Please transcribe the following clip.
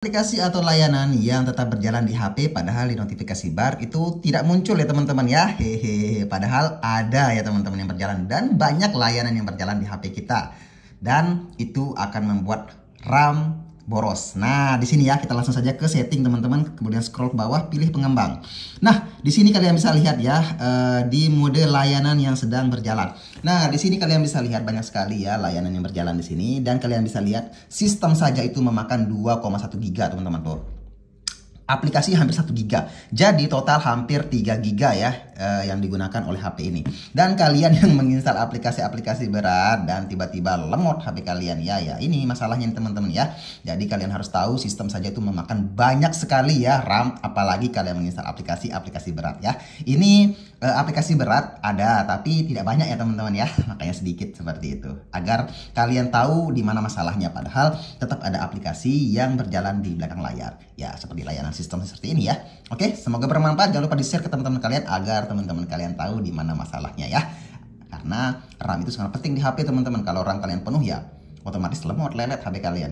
aplikasi atau layanan yang tetap berjalan di HP padahal di notifikasi bar itu tidak muncul ya teman-teman ya hehehe padahal ada ya teman-teman yang berjalan dan banyak layanan yang berjalan di HP kita dan itu akan membuat RAM boros. Nah, di sini ya kita langsung saja ke setting teman-teman, kemudian scroll ke bawah, pilih pengembang. Nah, di sini kalian bisa lihat ya eh, di mode layanan yang sedang berjalan. Nah, di sini kalian bisa lihat banyak sekali ya layanan yang berjalan di sini dan kalian bisa lihat sistem saja itu memakan 2,1 giga teman-teman tuh aplikasi hampir 1 giga. Jadi total hampir 3 giga ya uh, yang digunakan oleh HP ini. Dan kalian yang menginstal aplikasi-aplikasi berat dan tiba-tiba lemot HP kalian ya ya ini masalahnya teman-teman ya. Jadi kalian harus tahu sistem saja itu memakan banyak sekali ya RAM apalagi kalian menginstal aplikasi-aplikasi berat ya. Ini uh, aplikasi berat ada tapi tidak banyak ya teman-teman ya. Makanya sedikit seperti itu agar kalian tahu di mana masalahnya padahal tetap ada aplikasi yang berjalan di belakang layar ya seperti layanan sistem seperti ini ya. Oke, semoga bermanfaat. Jangan lupa di-share ke teman-teman kalian agar teman-teman kalian tahu di mana masalahnya ya. Karena RAM itu sangat penting di HP teman-teman. Kalau RAM kalian penuh ya otomatis lemot lelet HP kalian.